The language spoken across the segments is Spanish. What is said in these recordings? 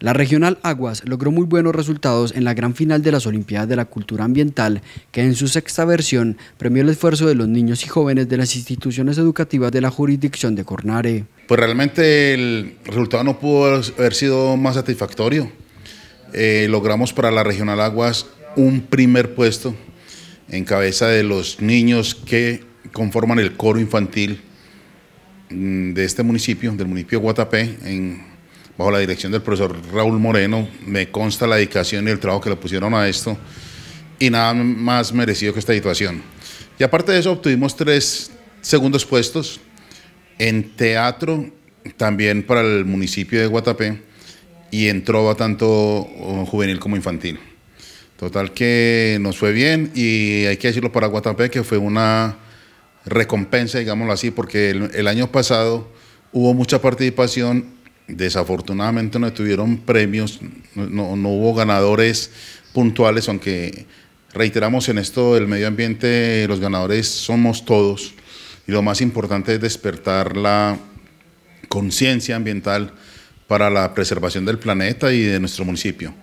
La regional Aguas logró muy buenos resultados en la gran final de las Olimpiadas de la Cultura Ambiental, que en su sexta versión premió el esfuerzo de los niños y jóvenes de las instituciones educativas de la jurisdicción de Cornare. Pues realmente el resultado no pudo haber sido más satisfactorio. Eh, logramos para la regional Aguas un primer puesto en cabeza de los niños que conforman el coro infantil mm, de este municipio, del municipio de Guatapé, en bajo la dirección del profesor Raúl Moreno. Me consta la dedicación y el trabajo que le pusieron a esto y nada más merecido que esta situación. Y aparte de eso, obtuvimos tres segundos puestos en teatro, también para el municipio de Guatapé, y en trova tanto juvenil como infantil. Total que nos fue bien y hay que decirlo para Guatapé que fue una recompensa, digámoslo así, porque el año pasado hubo mucha participación Desafortunadamente no tuvieron premios, no, hubo ganadores puntuales, aunque reiteramos en esto del medio ambiente, los ganadores somos todos y lo más importante es despertar la conciencia ambiental para la preservación del planeta y de nuestro municipio.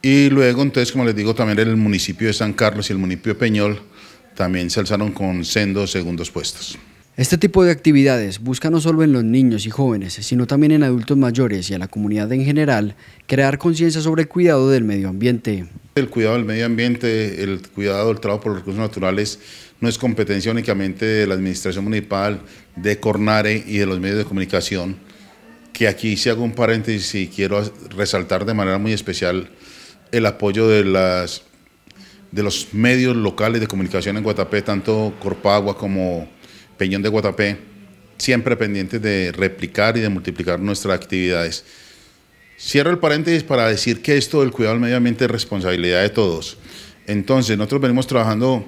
Y luego, entonces, como les digo, también el municipio de San Carlos y el municipio de Peñol también se alzaron con sendos segundos puestos. Este tipo de actividades busca no solo en los niños y jóvenes, sino también en adultos mayores y a la comunidad en general crear conciencia sobre el cuidado del medio ambiente. El cuidado del medio ambiente, el cuidado del trabajo por los recursos naturales no es competencia únicamente de la administración municipal, de Cornare y de los medios de comunicación, que aquí se hago un paréntesis y quiero resaltar de manera muy especial el apoyo de de los medios locales de comunicación en Guatapé, tanto Corpagua como Peñón de Guatapé, siempre pendientes de replicar y de multiplicar nuestras actividades. Cierro el paréntesis para decir que esto del cuidado del medio ambiente es responsabilidad de todos. Entonces, nosotros venimos trabajando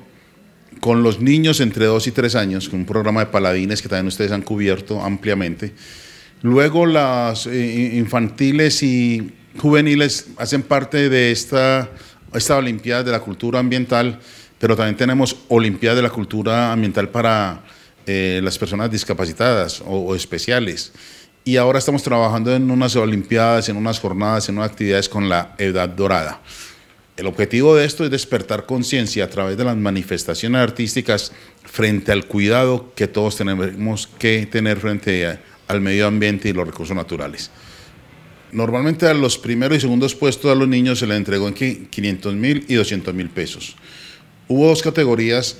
con los niños entre 2 y 3 años, con un programa de paladines que también ustedes han cubierto ampliamente. Luego las eh, infantiles y juveniles hacen parte de esta, esta Olimpiada de la Cultura Ambiental, pero también tenemos Olimpiada de la Cultura Ambiental para eh, las personas discapacitadas o, especiales. Y ahora estamos trabajando en unas Olimpiadas, en unas jornadas, en unas actividades con la Edad Dorada. El objetivo de esto es despertar conciencia a través de las manifestaciones artísticas frente al cuidado que todos tenemos que tener frente al medio ambiente y los recursos naturales normalmente a los primeros y segundos puestos a los niños se les entregó en 500 mil y 200 mil pesos. Hubo dos categorías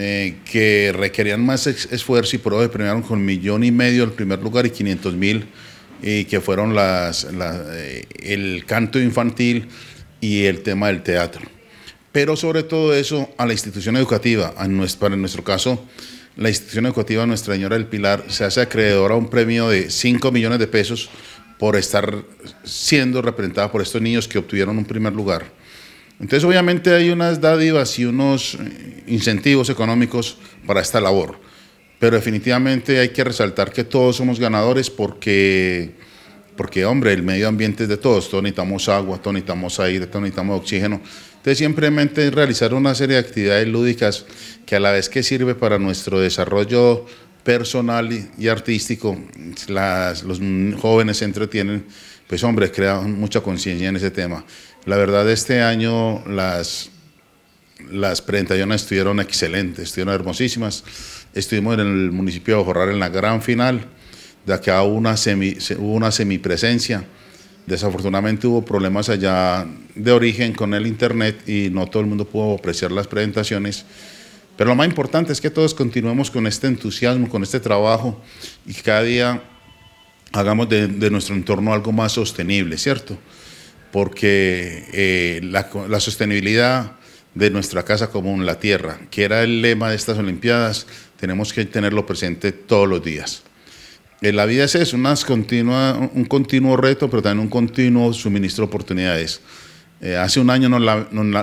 eh, que requerían más esfuerzo y por eso premiaron con millón y medio el primer lugar y 500 mil, y que fueron eh, el canto infantil y el tema del teatro. Pero sobre todo eso a la institución educativa, para nuestro caso, la institución educativa Nuestra Señora del Pilar se hace acreedora a un premio de 5 millones de pesos por estar siendo representada por estos niños que obtuvieron un primer lugar. Entonces, obviamente hay unas dádivas y unos eh, incentivos económicos para esta labor, pero definitivamente hay que resaltar que todos somos ganadores porque, porque hombre, el medio ambiente es de todos, todos necesitamos agua, todos necesitamos aire, todos necesitamos oxígeno. Entonces, simplemente realizar una serie de actividades lúdicas que a la vez que sirve para nuestro desarrollo personal y artístico, las, los jóvenes se entretienen, pues hombre, crean mucha conciencia en ese tema. La verdad, este año las, las presentaciones estuvieron excelentes, estuvieron hermosísimas. Estuvimos en el municipio de Ojorrar en la gran final, de acá hubo una, semi, semipresencia. Desafortunadamente hubo problemas allá de origen con el internet y no todo el mundo pudo apreciar las presentaciones. Pero lo más importante es que todos continuemos con este entusiasmo, con este trabajo y cada día hagamos de nuestro entorno algo más sostenible, ¿cierto? porque eh, la, sostenibilidad de nuestra casa común, la tierra, que era el lema de estas Olimpiadas, tenemos que tenerlo presente todos los días. Eh, la vida es eso, unas continua, un continuo reto, pero también un continuo suministro de oportunidades. Eh, hace un año nos,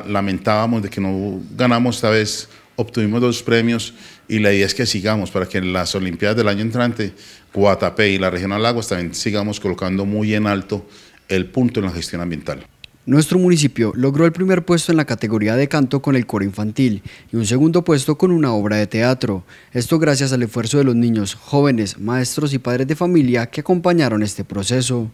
lamentábamos de que no ganamos esta vez, obtuvimos dos premios y la idea es que sigamos para que en las Olimpiadas del año entrante, Guatapé y la región Alaguas también sigamos colocando muy en alto el punto en la gestión ambiental. Nuestro municipio logró el primer puesto en la categoría de canto con el coro infantil y un segundo puesto con una obra de teatro. Esto gracias al esfuerzo de los niños, jóvenes, maestros y padres de familia que acompañaron este proceso.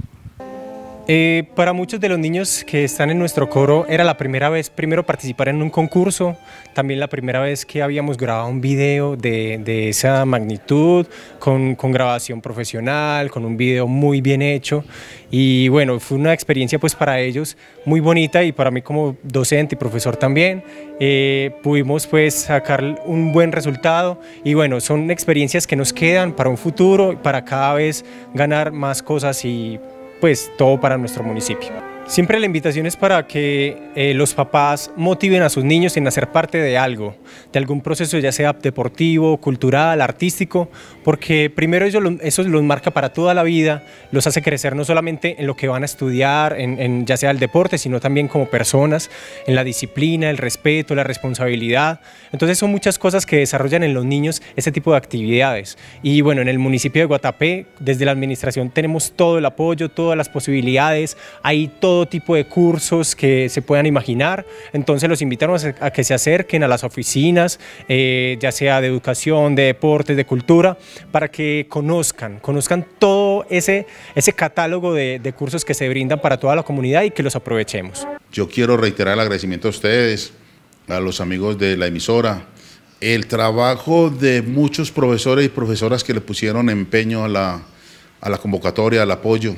Eh, para muchos de los niños que están en nuestro coro era la primera vez, primero participar en un concurso, también la primera vez que habíamos grabado un video de, esa magnitud, con, grabación profesional, con un video muy bien hecho y bueno, fue una experiencia pues para ellos muy bonita y para mí como docente y profesor también, eh, pudimos pues sacar un buen resultado y bueno, son experiencias que nos quedan para un futuro, para cada vez ganar más cosas y pues todo para nuestro municipio. Siempre la invitación es para que eh, los papás motiven a sus niños en hacer parte de algo, de algún proceso ya sea deportivo, cultural, artístico, porque primero eso, eso los marca para toda la vida, los hace crecer no solamente en lo que van a estudiar, en, ya sea el deporte, sino también como personas, en la disciplina, el respeto, la responsabilidad. Entonces son muchas cosas que desarrollan en los niños ese tipo de actividades. Y bueno, en el municipio de Guatapé, desde la administración tenemos todo el apoyo, todas las posibilidades, hay todo todo tipo de cursos que se puedan imaginar. Entonces los invitamos a que se acerquen a las oficinas, eh, ya sea de educación, de deportes, de cultura, para que conozcan, conozcan todo ese, ese catálogo de, cursos que se brindan para toda la comunidad y que los aprovechemos. Yo quiero reiterar el agradecimiento a ustedes, a los amigos de la emisora, el trabajo de muchos profesores y profesoras que le pusieron empeño a la convocatoria, al apoyo.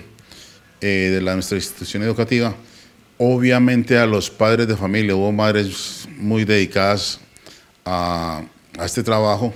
Eh, de nuestra institución educativa, obviamente a los padres de familia, hubo madres muy dedicadas a este trabajo